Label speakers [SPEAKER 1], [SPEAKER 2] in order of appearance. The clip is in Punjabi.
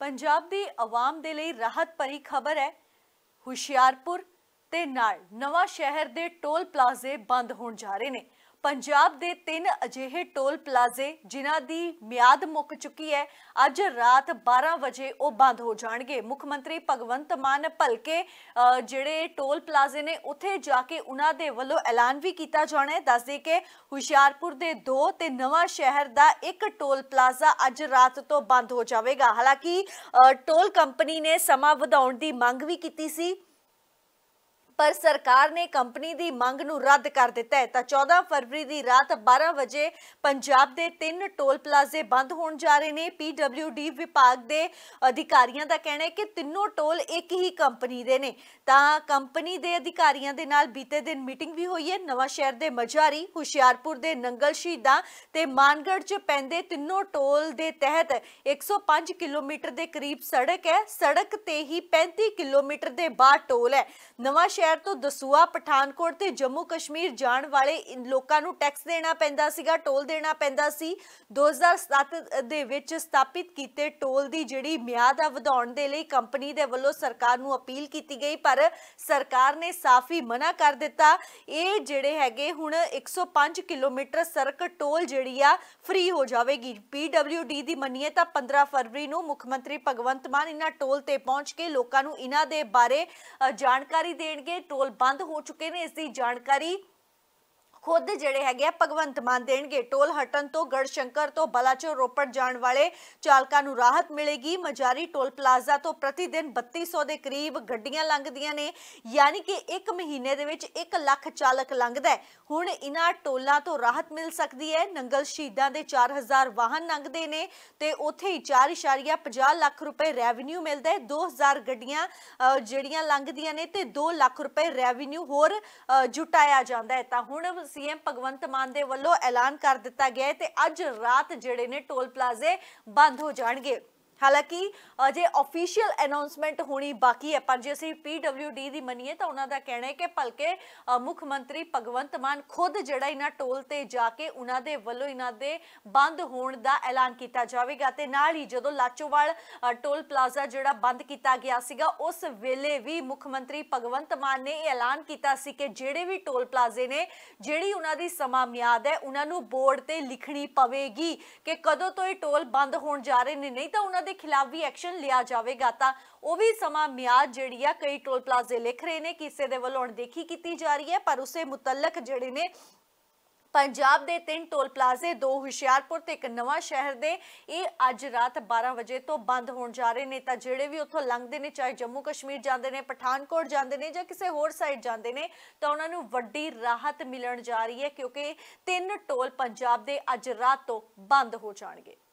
[SPEAKER 1] ਪੰਜਾਬ ਦੀ ਆਵਾਮ ਦੇ ਲਈ ਰਾਹਤ ਭਰੀ ਖਬਰ ਹੈ ਹੁਸ਼ਿਆਰਪੁਰ ਤੇ ਨਾਲ ਨਵਾਂ ਸ਼ਹਿਰ ਦੇ ਟੋਲ ਪਲਾਜ਼ੇ ਬੰਦ ਹੋਣ ਜਾ ਰਹੇ ਨੇ ਪੰਜਾਬ ਦੇ ਤਿੰਨ ਅਜਿਹੇ ਟੋਲ ਪਲਾਜ਼ੇ ਜਿਨ੍ਹਾਂ ਦੀ ਮਿਆਦ ਮੁੱਕ ਚੁੱਕੀ ਹੈ ਅੱਜ ਰਾਤ 12 ਵਜੇ ਉਹ ਬੰਦ ਹੋ ਜਾਣਗੇ ਮੁੱਖ ਮੰਤਰੀ ਭਗਵੰਤ ਮਾਨ ਭਲਕੇ ਜਿਹੜੇ ਟੋਲ ਪਲਾਜ਼ੇ ਨੇ ਉੱਥੇ ਜਾ ਕੇ ਉਹਨਾਂ ਦੇ ਵੱਲੋਂ ਐਲਾਨ ਵੀ ਕੀਤਾ ਜਾਣਾ ਹੈ ਦੱਸਦੇ ਕਿ ਹੁਸ਼ਿਆਰਪੁਰ ਦੇ ਦੋ ਤੇ ਨਵਾਂ ਸ਼ਹਿਰ ਦਾ ਇੱਕ ਟੋਲ ਪਲਾਜ਼ਾ ਅੱਜ ਰਾਤ ਤੋਂ ਬੰਦ ਹੋ ਜਾਵੇਗਾ ਹਾਲਾਂਕਿ ਟੋਲ ਕੰਪਨੀ ਨੇ ਸਮਾਂ ਵਧਾਉਣ ਦੀ ਮੰਗ ਵੀ ਕੀਤੀ ਸੀ ਪਰ ਸਰਕਾਰ ਨੇ ਕੰਪਨੀ ਦੀ ਮੰਗ ਨੂੰ ਰੱਦ ਕਰ ਦਿੱਤਾ ਹੈ ਤਾਂ 14 ਫਰਵਰੀ ਦੀ ਰਾਤ 12 ਵਜੇ ਪੰਜਾਬ ਦੇ ਤਿੰਨ ਟੋਲ ਪਲਾਜ਼ੇ ਬੰਦ ਹੋਣ ਜਾ ਰਹੇ ਨੇ ਪੀਡਬਲਯੂਡੀ ਵਿਭਾਗ ਦੇ ਅਧਿਕਾਰੀਆਂ ਦਾ ਕਹਿਣਾ ਹੈ ਕਿ ਤਿੰਨੋਂ ਟੋਲ ਇੱਕ ਹੀ ਕੰਪਨੀ ਦੇ ਨੇ ਤਾਂ ਕੰਪਨੀ ਦੇ ਅਧਿਕਾਰੀਆਂ ਦੇ ਨਾਲ ਬੀਤੇ ਦਿਨ ਮੀਟਿੰਗ ਵੀ ਹੋਈ ਹੈ ਨਵਾਂ ਸ਼ਹਿਰ ਦੇ ਮਜਾਰੀ ਹੁਸ਼ਿਆਰਪੁਰ ਦੇ ਨੰਗਲ ਸ਼ਹੀਦਾਂ ਤੇ ਮਾਨਗੜ 'ਚ ਪੈਂਦੇ ਤਿੰਨੋਂ ਟੋਲ ਦੇ ਤਹਿਤ 105 ਕਿਲੋਮੀਟਰ ਦੇ ਕਰੀਬ ਸੜਕ ਹੈ ਸੜਕ ਤੇ ਹੀ 35 ਕਿਲੋਮੀਟਰ ਦੇ ਬਾਅਦ ਟੋਲ ਹੈ ਨਵਾਂ ਸ਼ਹਿਰ ਸ਼ਹਿਰ ਤੋਂ ਦਸੂਆ ਪਠਾਨਕੋਟ ਤੇ ਜੰਮੂ ਕਸ਼ਮੀਰ ਜਾਣ ਵਾਲੇ ਲੋਕਾਂ ਨੂੰ ਟੈਕਸ ਦੇਣਾ ਪੈਂਦਾ ਸੀਗਾ ਟੋਲ ਦੇਣਾ ਪੈਂਦਾ ਸੀ 2007 ਦੇ ਵਿੱਚ ਸਥਾਪਿਤ ਕੀਤੇ ਟੋਲ ਦੀ ਜਿਹੜੀ ਮਿਆਦ ਆ ਵਧਾਉਣ ਦੇ ਲਈ ਕੰਪਨੀ ਦੇ ਵੱਲੋਂ ਸਰਕਾਰ ਨੂੰ ਅਪੀਲ ਕੀਤੀ ਗਈ ਪਰ ਸਰਕਾਰ ਨੇ ਸਾਫੀ ਮਨਾ ਕਰ ਦਿੱਤਾ ਇਹ ਜਿਹੜੇ ਹੈਗੇ ਹੁਣ 105 ਕਿਲੋਮੀਟਰ ਸੜਕ ਟੋਲ ਜਿਹੜੀ ਆ ਫ੍ਰੀ ਹੋ ਜਾਵੇਗੀ ਪੀਡਬਲਯੂਡੀ ਦੀ ਮੰਨੀਏ ਤਾਂ 15 ਫਰਵਰੀ ਨੂੰ ਮੁੱਖ ਮੰਤਰੀ ਭਗਵੰਤ ਮਾਨ ਇਹਨਾਂ ਟੋਲ ਤੇ ਪਹੁੰਚ ਕੇ ਲੋਕਾਂ ਨੂੰ ਇਹਨਾਂ ਦੇ ਬਾਰੇ ਜਾਣਕਾਰੀ ਦੇਣਗੇ ਟੋਲ ਬੰਦ ਹੋ ਚੁੱਕੇ ਨੇ ਇਸ ਦੀ ਜਾਣਕਾਰੀ ਖੁਦ ਜਿਹੜੇ ਹੈਗੇ ਆ ਭਗਵੰਤ ਮਾਨ ਦੇਣਗੇ ਟੋਲ ਹਟਣ ਤੋਂ ਗੜਸ਼ੰਕਰ ਤੋਂ ਬਲਾਚੋਰ ਰੋਪੜ ਜਾਣ ਵਾਲੇ ਚਾਲਕਾਂ ਨੂੰ ਰਾਹਤ ਮਿਲੇਗੀ ਮਜਾਰੀ ਟੋਲ ਪਲਾਜ਼ਾ ਤੋਂ ਪ੍ਰਤੀ ਦਿਨ 3200 ਦੇ ਕਰੀਬ ਗੱਡੀਆਂ ਲੰਘਦੀਆਂ ਨੇ ਯਾਨੀ ਕਿ 1 ਮਹੀਨੇ ਦੇ ਵਿੱਚ 1 ਲੱਖ ਚਾਲਕ ਲੰਘਦਾ ਹੁਣ ਇਹਨਾਂ ਟੋਲਾਂ ਤੋਂ ਰਾਹਤ ਮਿਲ ਸਕਦੀ ਹੈ ਨੰਗਲ ਸ਼ਹੀਦਾਂ ਦੇ 4000 ਵਾਹਨ ਲੰਘਦੇ ਨੇ ਤੇ ਉੱਥੇ ਹੀ 4.50 ਲੱਖ ਰੁਪਏ ਰੈਵਨਿਊ ਮਿਲਦਾ ਹੈ 2000 ਗੱਡੀਆਂ ਜਿਹੜੀਆਂ ਲੰਘਦੀਆਂ ਨੇ ਤੇ 2 ਲੱਖ ਰੁਪਏ ਰੈਵਨਿਊ ਹੋਰ ਜੁਟਾਇਆ ਜਾਂਦਾ ਹੈ ਤਾਂ ਹੁਣ ਸੀਐਮ ਭਗਵੰਤ ਮਾਨ ਦੇ ਵੱਲੋਂ ਐਲਾਨ ਕਰ ਦਿੱਤਾ ਗਿਆ ਹੈ ਤੇ ਅੱਜ ਰਾਤ ਜਿਹੜੇ ਨੇ ਟੋਲ ਪਲਾਜ਼ੇ ਬੰਦ ਹੋ ਜਾਣਗੇ ਹਾਲਾਂਕਿ ਅਜੇ ਅਫੀਸ਼ੀਅਲ ਅਨਾਉਂਸਮੈਂਟ ਹੋਣੀ ਬਾਕੀ ਹੈ ਪਰ ਜੇ ਅਸੀਂ ਪੀਡਬਲਯੂਡੀ ਦੀ ਮੰਨੀਏ ਤਾਂ ਉਹਨਾਂ ਦਾ ਕਹਿਣਾ ਹੈ ਕਿ ਭਲਕੇ ਮੁੱਖ ਮੰਤਰੀ ਭਗਵੰਤ ਮਾਨ ਖੁਦ ਜਿਹੜਾ ਇਹਨਾਂ ਟੋਲ ਤੇ ਜਾ ਕੇ ਉਹਨਾਂ ਦੇ ਵੱਲੋਂ ਇਹਨਾਂ ਦੇ ਬੰਦ ਹੋਣ ਦਾ ਐਲਾਨ ਕੀਤਾ ਜਾਵੇਗਾ ਤੇ ਨਾਲ ਹੀ ਜਦੋਂ ਲਾਚੋਵਾਲ ਟੋਲ ਪਲਾਜ਼ਾ ਜਿਹੜਾ ਬੰਦ ਕੀਤਾ ਗਿਆ ਸੀਗਾ ਉਸ ਵੇਲੇ ਵੀ ਮੁੱਖ ਮੰਤਰੀ ਭਗਵੰਤ ਮਾਨ ਨੇ ਇਹ ਐਲਾਨ ਕੀਤਾ ਸੀ ਕਿ ਜਿਹੜੇ ਵੀ ਟੋਲ ਪਲਾਜ਼ੇ ਨੇ ਜਿਹੜੀ ਉਹਨਾਂ ਦੀ ਸਮਾਂ ਮਿਆਦ ਹੈ ਉਹਨਾਂ ਨੂੰ ਬੋਰਡ ਤੇ ਲਿਖਣੀ ਪਵੇਗੀ ਕਿ ਕਦੋਂ ਤੋਂ ਇਹ ਟੋਲ ਬੰਦ ਹੋਣ ਜਾ ਰਹੇ ਨੇ ਨਹੀਂ ਤਾਂ ਉਹਨਾਂ ਦੇ ਦੇ ਖਿਲਾਫ ਵੀ ਐਕਸ਼ਨ ਲਿਆ ਜਾਵੇਗਾ ਤਾਂ ਉਹ ਵੀ ਸਮਾਂ ਮਿਆਦ ਜਿਹੜੀ ਆ ਕਈ ਟੋਲ ਪਲਾਜ਼ੇ ਲਿਖ ਰਹੇ ਨੇ ਕਿਸੇ ਦੇ ਵੱਲੋਂ ਦੇਖੀ ਕੀਤੀ ਜਾ ਰਹੀ ਹੈ ਪਰ ਉਸੇ ਮੁਤਲਕ ਜਿਹੜੇ ਨੇ ਪੰਜਾਬ ਦੇ ਤਿੰਨ ਟੋਲ ਪਲਾਜ਼ੇ ਦੋ ਹੁਸ਼ਿਆਰਪੁਰ ਤੇ ਇੱਕ ਨਵਾਂ ਸ਼ਹਿਰ ਦੇ ਇਹ ਅੱਜ ਰਾਤ 12 ਵਜੇ ਤੋਂ ਬੰਦ ਹੋਣ ਜਾ ਰਹੇ ਨੇ ਤਾਂ ਜਿਹੜੇ ਵੀ ਉੱਥੋਂ ਲੰਘਦੇ ਨੇ ਚਾਹੇ ਜੰਮੂ ਕਸ਼ਮੀਰ ਜਾਂਦੇ ਨੇ ਪਠਾਨਕੋਟ ਜਾਂਦੇ ਨੇ ਜਾਂ ਕਿਸੇ ਹੋਰ ਸਾਈਡ ਜਾਂਦੇ ਨੇ ਤਾਂ ਉਹਨਾਂ ਨੂੰ ਵੱਡੀ ਰਾਹਤ ਮਿਲਣ ਜਾ ਰਹੀ ਹੈ ਕਿਉਂਕਿ ਤਿੰਨ ਟੋਲ ਪੰਜਾਬ ਦੇ ਅੱਜ ਰਾਤ ਤੋਂ ਬੰਦ ਹੋ ਜਾਣਗੇ